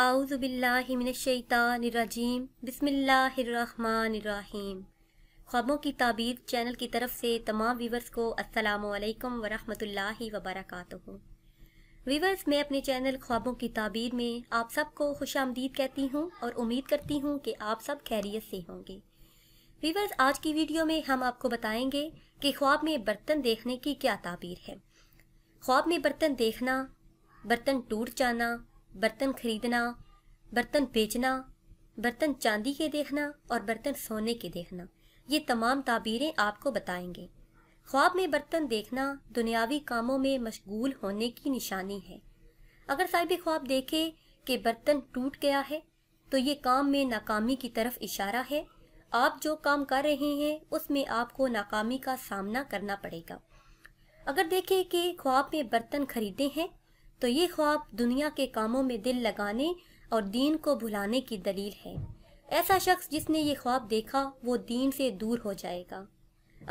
اعوذ باللہ من الشیطان الرجیم بسم اللہ الرحمن الرحیم خوابوں کی تعبیر چینل کی طرف سے تمام ویورز کو السلام علیکم ورحمۃ اللہ وبرکاتہ ویورز میں اپنے چینل خوابوں کی تعبیر میں آپ سب کو خوش آمدید کہتی ہوں اور امید کرتی ہوں کہ آپ سب خیریت سے ہوں گے ویورز آج کی ویڈیو میں ہم آپ کو بتائیں گے کہ خواب میں برتن دیکھنے کی کیا تعبیر ہے خواب میں برتن دیکھنا برتن ٹوٹ جانا برتن خریدنا برتن بیچنا برتن چاندی کے دیکھنا اور برتن سونے کے دیکھنا یہ تمام تعبیریں آپ کو بتائیں گے خواب میں برتن دیکھنا دنیاوی کاموں میں مشغول ہونے کی نشانی ہے اگر صاحب خواب دیکھے کہ برتن ٹوٹ گیا ہے تو یہ کام میں ناکامی کی طرف اشارہ ہے آپ جو کام کر رہے ہیں اس میں آپ کو ناکامی کا سامنا کرنا پڑے گا اگر دیکھے کہ خواب میں برتن خریدے ہیں تو یہ خواب دنیا کے کاموں میں دل لگانے اور دین کو بھلانے کی دلیل ہے ایسا شخص جس نے یہ خواب دیکھا وہ دین سے دور ہو جائے گا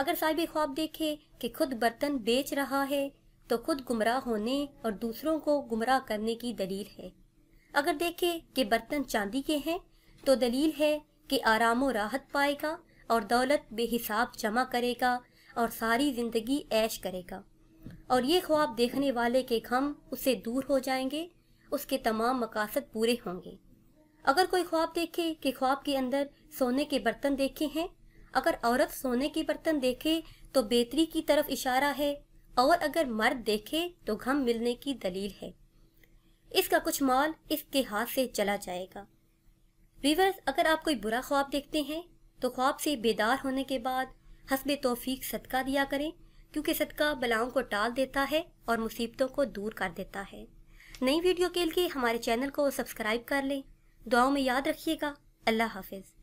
اگر صاحب خواب دیکھے کہ خود برتن بیچ رہا ہے تو خود گمراہ ہونے اور دوسروں کو گمراہ کرنے کی دلیل ہے اگر دیکھے کہ برتن چاندی کے ہیں تو دلیل ہے کہ آرام و راحت پائے گا اور دولت بے حساب جمع کرے گا اور ساری زندگی عیش کرے گا اور یہ خواب دیکھنے والے کے اس سے دور ہو جائیں گے اس کے تمام مقاصد پورے ہوں گے اگر کوئی خواب دیکھے کہ خواب کے اندر سونے کے برتن دیکھے ہیں اگر عورت سونے کے برتن دیکھے تو بہتری کی طرف اشارہ ہے اور اگر مرد دیکھے تو گھم ملنے کی دلیل ہے اس کا کچھ مال اس کے ہاتھ سے چلا جائے گا ویورز اگر آپ کوئی برا خواب دیکھتے ہیں تو خواب سے بیدار ہونے کے بعد حسب توفیق صدقہ دیا کریں کیونکہ صدقہ بلاؤں کو ٹال دیتا ہے اور مصیبتوں کو دور کر دیتا ہے نئی ویڈیو کے لئے ہمارے چینل کو سبسکرائب کر لیں دعاؤں میں یاد رکھیے گا اللہ حافظ